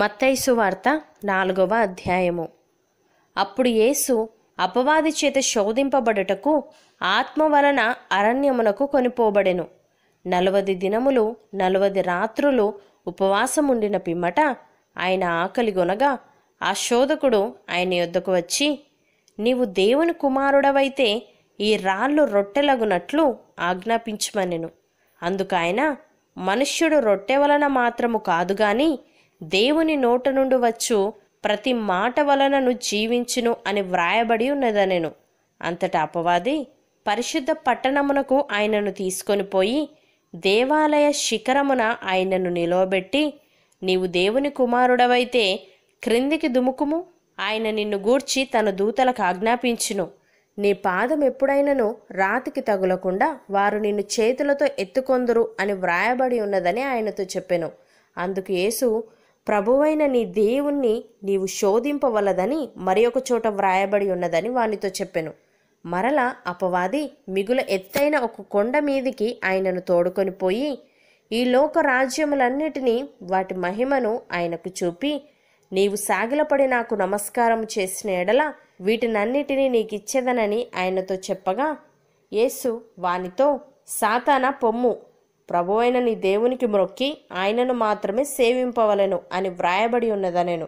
మత్తైసు వార్త నాలుగవ అధ్యాయము అప్పుడు యేసు అపవాది చేత శోధింపబడుటకు ఆత్మ వలన అరణ్యమునకు కొనిపోబడెను నలవది దినములు నలవది రాత్రులు ఉపవాసముండిన పిమ్మట ఆయన ఆకలి గొనగా ఆ శోధకుడు ఆయన యొద్దకు వచ్చి నీవు దేవుని కుమారుడవైతే ఈ రాళ్ళు రొట్టెలగునట్లు ఆజ్ఞాపించమనెను అందుకైనా మనుష్యుడు రొట్టె వలన మాత్రము కాదు గాని దేవుని నోట నుండి వచ్చు ప్రతి మాట వలనను జీవించును అని వ్రాయబడి ఉన్నదనెను అంతటా అపవాది పరిశుద్ధ పట్టణమునకు ఆయనను తీసుకొని పోయి దేవాలయ శిఖరమున ఆయనను నిలవబెట్టి నీవు దేవుని కుమారుడవైతే క్రిందికి దుముకుము ఆయన నిన్ను గూర్చి తన దూతలకు ఆజ్ఞాపించును నీ పాదం ఎప్పుడైనను రాతికి తగులకుండా వారు నిన్ను చేతులతో ఎత్తుకొందరు అని వ్రాయబడి ఉన్నదని ఆయనతో చెప్పెను అందుకు యేసు ప్రభువైన నీ దేవుణ్ణి నీవు శోధింపవలదని మరి ఒక చోట వ్రాయబడి ఉన్నదని వానితో చెప్పెను మరల అపవాది మిగుల ఎత్తైన ఒక కొండ మీదికి ఆయనను తోడుకొని పోయి ఈ లోక రాజ్యములన్నిటినీ వాటి మహిమను ఆయనకు చూపి నీవు సాగిలపడి నాకు నమస్కారం చేసిన ఎడల వీటినన్నిటినీ ఇచ్చేదనని ఆయనతో చెప్పగా యేసు వానితో సాతాన పొమ్ము ప్రభు అయిన నీ దేవునికి మ్రొక్కి ఆయనను మాత్రమే సేవింపవలను అని వ్రాయబడి ఉన్నదనెను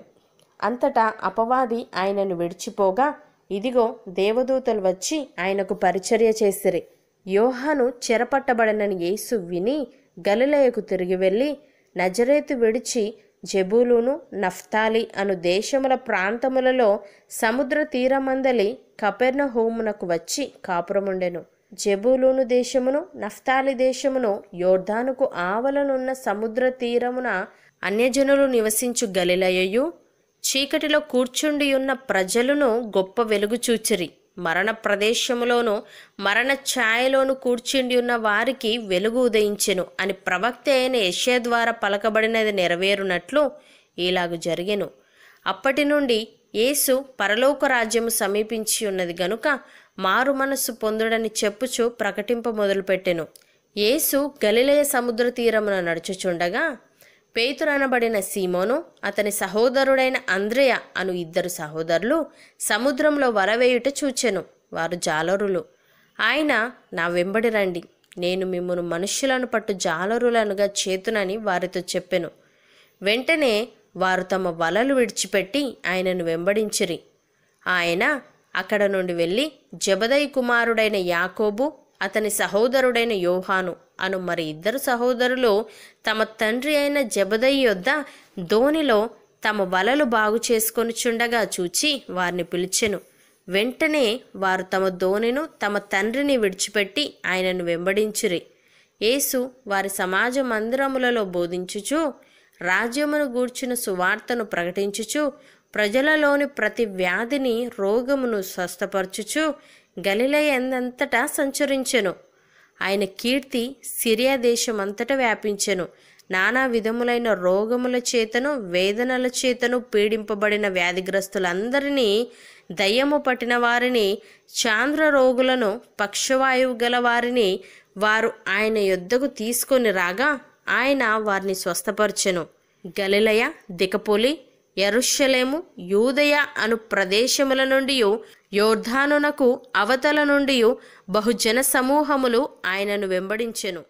అంతటా అపవాది ఆయనను విడిచిపోగా ఇదిగో దేవదూతలు వచ్చి ఆయనకు పరిచర్య చేసిరి యోహాను చెరపట్టబడనని యేసు విని గలిలయకు తిరిగి వెళ్ళి నజరేతు విడిచి జబూలును నఫ్తాలి అను దేశముల ప్రాంతములలో సముద్ర తీరమందలి కపెర్ణ హోమునకు వచ్చి కాపురముండెను జబులూను దేశమును నఫ్తాలి దేశమును యోర్ధానుకు ఆవలనున్న సముద్ర తీరమున అన్యజనులు నివసించు గలిలయ్యు చీకటిలో కూర్చుండి ఉన్న ప్రజలను గొప్ప వెలుగు చూచిరి మరణ ప్రదేశములోను మరణ ఛాయలోను కూర్చుండి ఉన్న వారికి వెలుగు ఉదయించెను అని ప్రవక్త అయిన యశ్య ద్వారా పలకబడినది నెరవేరునట్లు ఇలాగ జరిగెను అప్పటి నుండి యేసు పరలోక రాజ్యము సమీపించి ఉన్నది గనుక మారు మనస్సు పొందుడని చెప్పుచు ప్రకటింప మొదలుపెట్టెను యేసు గలిలయ సముద్ర తీరమున నడుచుచుండగా పేతురనబడిన సీమోను అతని సహోదరుడైన అంద్రయ అను ఇద్దరు సహోదరులు సముద్రంలో వరవేయుట చూచెను వారు జాలరులు ఆయన నా వెంబడి రండి నేను మిమ్మను మనుష్యులను పట్టు జాలరులనుగా చేతునని వారితో చెప్పెను వెంటనే వారు తమ వలలు విడిచిపెట్టి ఆయనను వెంబడించిరి ఆయన అక్కడ నుండి వెళ్ళి జబదయ్ కుమారుడైన యాకోబు అతని సహోదరుడైన యోహాను అను మరి ఇద్దరు సహోదరులు తమ తండ్రి అయిన జబదయ్ యొద్ద ధోనిలో తమ వలలు బాగు చేసుకొని చుండగా చూచి వారిని పిలిచెను వెంటనే వారు తమ ధోనిను తమ తండ్రిని విడిచిపెట్టి ఆయనను వెంబడించురి యేసు వారి సమాజ మందిరములలో బోధించుచు రాజ్యమును గూర్చిన సువార్తను ప్రకటించుచు ప్రజలలోని ప్రతి వ్యాధిని రోగమును స్వస్థపరచుచు గలిలయందంతటా సంచరించెను ఆయన కీర్తి సిరియా దేశమంతటా వ్యాపించెను నానా విధములైన రోగముల చేతను వేదనల చేతను పీడింపబడిన వ్యాధిగ్రస్తులందరినీ దయ్యము పట్టిన వారిని చాంద్ర రోగులను పక్షవాయువు గల వారిని వారు ఆయన యుద్ధకు తీసుకొని రాగా ఆయన వారిని స్వస్థపరచెను గలిలయ దికపోలి ఎరుషలేము యూదయ అను ప్రదేశముల నుండి యోర్ధానునకు అవతల నుండి బహుజన సమూహములు ఆయనను వెంబడించెను